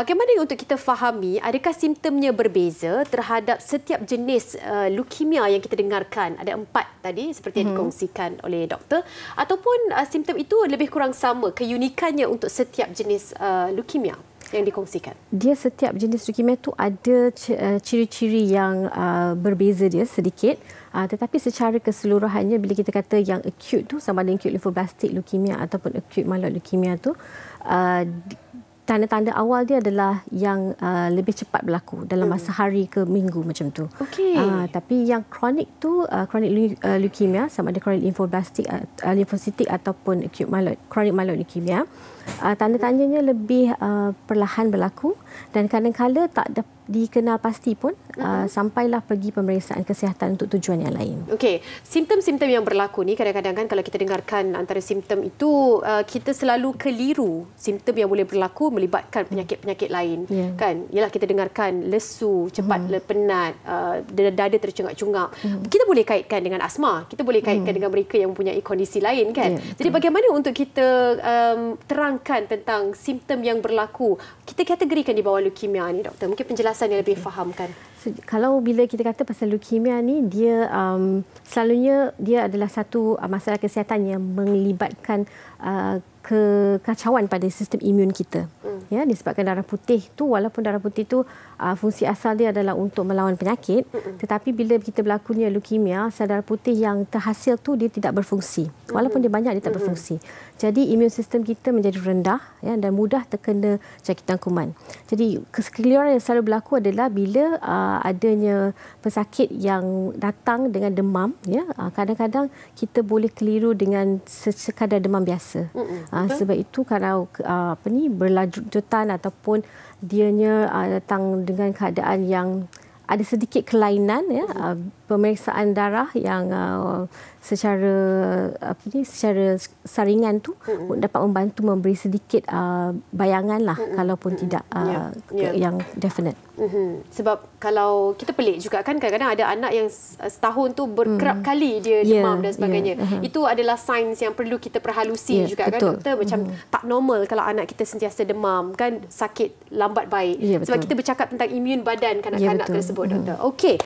Bagaimana untuk kita fahami adakah simptomnya berbeza terhadap setiap jenis uh, leukemia yang kita dengarkan? Ada empat tadi seperti yang mm-hmm. dikongsikan oleh doktor. Ataupun uh, simptom itu lebih kurang sama, keunikannya untuk setiap jenis uh, leukemia? yang dikongsikan. Dia setiap jenis leukemia tu ada uh, ciri-ciri yang uh, berbeza dia sedikit. Uh, tetapi secara keseluruhannya bila kita kata yang acute tu sama ada acute lymphoblastic leukemia ataupun acute myeloid leukemia tu uh, tanda-tanda awal dia adalah yang uh, lebih cepat berlaku dalam hmm. masa hari ke minggu macam tu. Okay. Uh, ah, tapi yang kronik tu uh, kronik uh, leukemia sama ada kronik limfoblastik uh, uh, limfositik ataupun acute myeloid kronik myeloid leukemia uh, tanda-tandanya lebih uh, perlahan berlaku dan kadang-kadang tak dapat dikenal pasti pun uh-huh. uh, sampailah pergi pemeriksaan kesihatan untuk tujuan yang lain. Okey, simptom-simptom yang berlaku ni kadang-kadang kan kalau kita dengarkan antara simptom itu uh, kita selalu keliru simptom yang boleh berlaku melibatkan penyakit-penyakit lain yeah. kan. Yalah kita dengarkan lesu, cepat uh-huh. Mhm. penat, uh, dada tercungak-cungak uh mhm. Kita boleh kaitkan dengan asma, kita boleh kaitkan uh dengan mereka yang mempunyai kondisi lain kan. Yeah, Jadi bagaimana untuk kita um, terangkan tentang simptom yang berlaku? Kita kategorikan di bawah leukemia ni doktor. Mungkin penjelasan penjelasan yang lebih fahamkan. So, kalau bila kita kata pasal leukemia ni dia um, selalunya dia adalah satu uh, masalah kesihatan yang melibatkan uh, kekacauan pada sistem imun kita ya disebabkan darah putih tu walaupun darah putih tu uh, fungsi asal dia adalah untuk melawan penyakit tetapi bila kita berlakunya leukemia sel darah putih yang terhasil tu dia tidak berfungsi walaupun dia banyak dia tak berfungsi jadi imun sistem kita menjadi rendah ya dan mudah terkena jangkitan kuman jadi kesekeliruan yang selalu berlaku adalah bila uh, adanya pesakit yang datang dengan demam ya uh, kadang-kadang kita boleh keliru dengan sekadar demam biasa uh, sebab itu kalau uh, apa ni berlaju kelanjutan ataupun dianya uh, datang dengan keadaan yang ada sedikit kelainan ya uh, pemeriksaan darah yang uh, secara apa ni secara saringan tu mm-hmm. dapat membantu memberi sedikit uh, bayangan lah mm-hmm. kalaupun mm-hmm. tidak uh, yeah. yeah. yang definite. Mm-hmm. Sebab kalau kita pelik juga kan kadang-kadang ada anak yang uh, setahun tu berkerap mm. kali dia ya, demam yeah. dan ya. sebagainya. Yeah. Mm-hmm. Uh-huh. Itu adalah signs yang perlu kita perhalusi yeah. juga kan, betul. kan doktor macam mm-hmm. tak normal kalau anak kita sentiasa demam kan sakit lambat baik. Yeah, Sebab kita bercakap tentang imun badan kanak-kanak yeah, ya, tersebut mm-hmm. doktor. Okey.